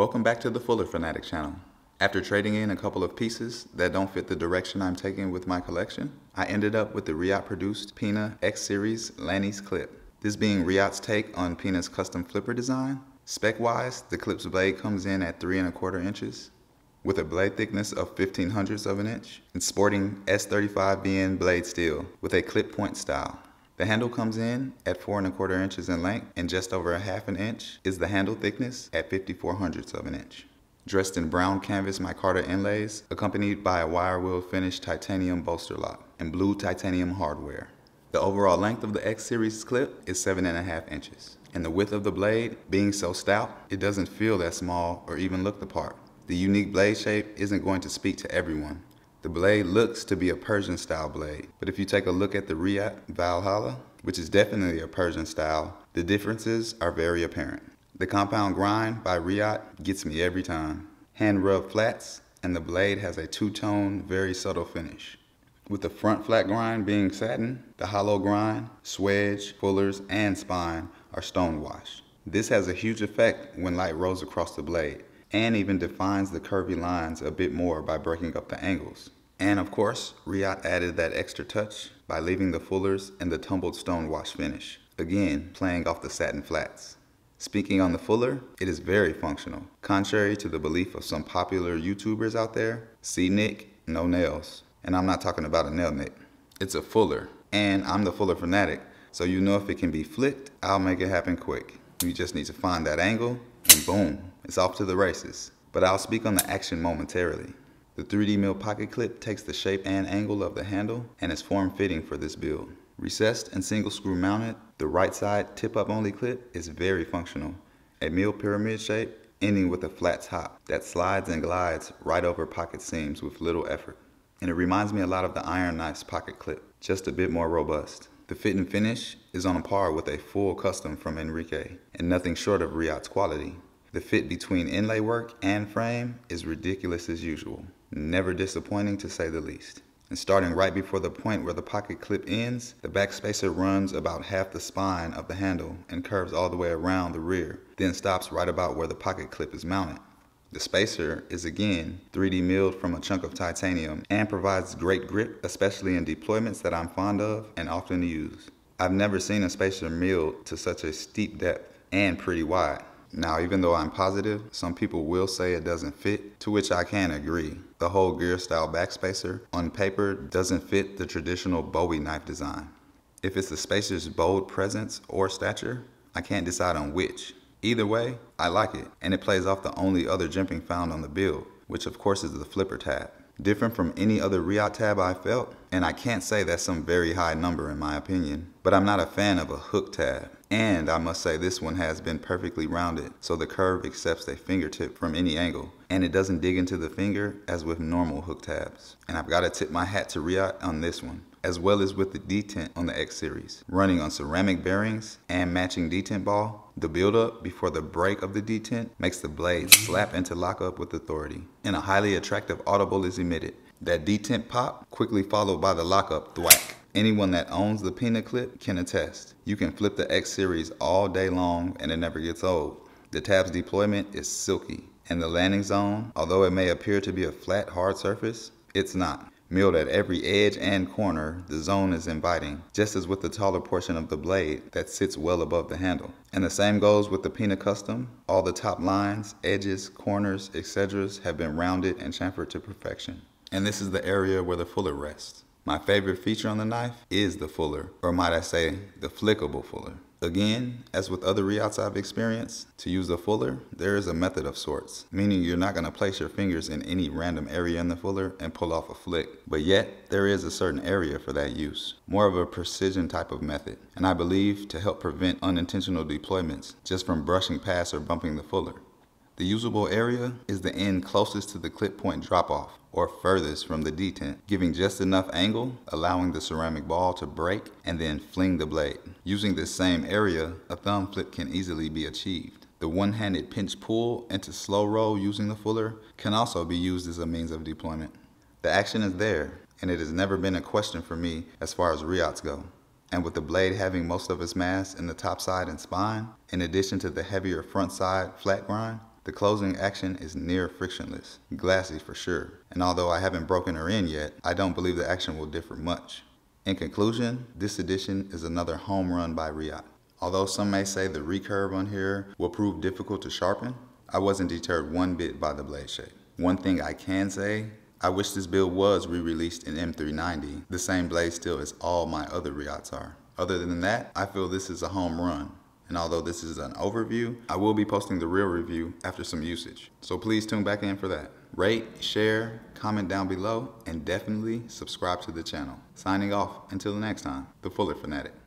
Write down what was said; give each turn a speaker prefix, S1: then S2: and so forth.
S1: Welcome back to the Fuller Fanatic channel. After trading in a couple of pieces that don't fit the direction I'm taking with my collection, I ended up with the Riot produced Pina X Series Lanny's clip. This being Riot's take on Pina's custom flipper design. Spec wise, the clip's blade comes in at three and a quarter inches with a blade thickness of 15 hundredths of an inch and sporting S35BN blade steel with a clip point style. The handle comes in at four and a quarter inches in length and just over a half an inch is the handle thickness at 54 hundredths of an inch. Dressed in brown canvas micarta inlays, accompanied by a wire wheel finished titanium bolster lock and blue titanium hardware. The overall length of the X Series clip is seven and a half inches. And the width of the blade, being so stout, it doesn't feel that small or even look the part. The unique blade shape isn't going to speak to everyone, the blade looks to be a Persian style blade, but if you take a look at the Riat Valhalla, which is definitely a Persian style, the differences are very apparent. The compound grind by Riat gets me every time. Hand rubbed flats, and the blade has a two-tone, very subtle finish. With the front flat grind being satin, the hollow grind, swedge, fullers, and spine are stone washed. This has a huge effect when light rolls across the blade and even defines the curvy lines a bit more by breaking up the angles. And of course, Riot added that extra touch by leaving the fullers and the tumbled stone wash finish, again playing off the satin flats. Speaking on the fuller, it is very functional. Contrary to the belief of some popular YouTubers out there, see Nick, no nails. And I'm not talking about a nail nick. It's a fuller, and I'm the fuller fanatic, so you know if it can be flicked, I'll make it happen quick. You just need to find that angle, and boom, it's off to the races. But I'll speak on the action momentarily. The 3D Mill pocket clip takes the shape and angle of the handle and is form fitting for this build. Recessed and single screw mounted, the right side tip up only clip is very functional. A mill pyramid shape ending with a flat top that slides and glides right over pocket seams with little effort. And it reminds me a lot of the iron knife's pocket clip, just a bit more robust. The fit and finish is on par with a full custom from Enrique and nothing short of Riot's quality. The fit between inlay work and frame is ridiculous as usual, never disappointing to say the least. And starting right before the point where the pocket clip ends, the back spacer runs about half the spine of the handle and curves all the way around the rear, then stops right about where the pocket clip is mounted. The spacer is again 3D milled from a chunk of titanium and provides great grip, especially in deployments that I'm fond of and often use. I've never seen a spacer milled to such a steep depth and pretty wide. Now, even though I'm positive, some people will say it doesn't fit, to which I can agree. The whole gear style backspacer on paper doesn't fit the traditional Bowie knife design. If it's the spacer's bold presence or stature, I can't decide on which. Either way, I like it, and it plays off the only other jimping found on the build, which of course is the flipper tab different from any other Riot tab I felt, and I can't say that's some very high number in my opinion. But I'm not a fan of a hook tab. And I must say this one has been perfectly rounded, so the curve accepts a fingertip from any angle, and it doesn't dig into the finger as with normal hook tabs. And I've gotta tip my hat to Riot on this one as well as with the detent on the X Series, running on ceramic bearings and matching detent ball. The buildup before the break of the detent makes the blade slap into lockup with authority, and a highly attractive audible is emitted. That detent pop, quickly followed by the lockup thwack. Anyone that owns the Pina clip can attest. You can flip the X Series all day long and it never gets old. The tab's deployment is silky, and the landing zone, although it may appear to be a flat, hard surface, it's not. Milled at every edge and corner, the zone is inviting, just as with the taller portion of the blade that sits well above the handle. And the same goes with the Pina Custom. All the top lines, edges, corners, etc. have been rounded and chamfered to perfection. And this is the area where the fuller rests. My favorite feature on the knife is the fuller, or might I say, the flickable fuller. Again, as with other reouts I've experienced, to use the fuller, there is a method of sorts, meaning you're not going to place your fingers in any random area in the fuller and pull off a flick, but yet there is a certain area for that use, more of a precision type of method, and I believe to help prevent unintentional deployments just from brushing past or bumping the fuller. The usable area is the end closest to the clip point drop off or furthest from the detent, giving just enough angle, allowing the ceramic ball to break and then fling the blade. Using this same area, a thumb flip can easily be achieved. The one-handed pinch pull into slow roll using the fuller can also be used as a means of deployment. The action is there, and it has never been a question for me as far as riots go. And with the blade having most of its mass in the top side and spine, in addition to the heavier front side flat grind, the closing action is near frictionless, glassy for sure. And although I haven't broken her in yet, I don't believe the action will differ much. In conclusion, this edition is another home run by Riot. Although some may say the recurve on here will prove difficult to sharpen, I wasn't deterred one bit by the blade shape. One thing I can say, I wish this build was re-released in M390, the same blade steel as all my other Riots are. Other than that, I feel this is a home run. And although this is an overview, I will be posting the real review after some usage. So please tune back in for that. Rate, share, comment down below, and definitely subscribe to the channel. Signing off until the next time, The Fuller Fanatic.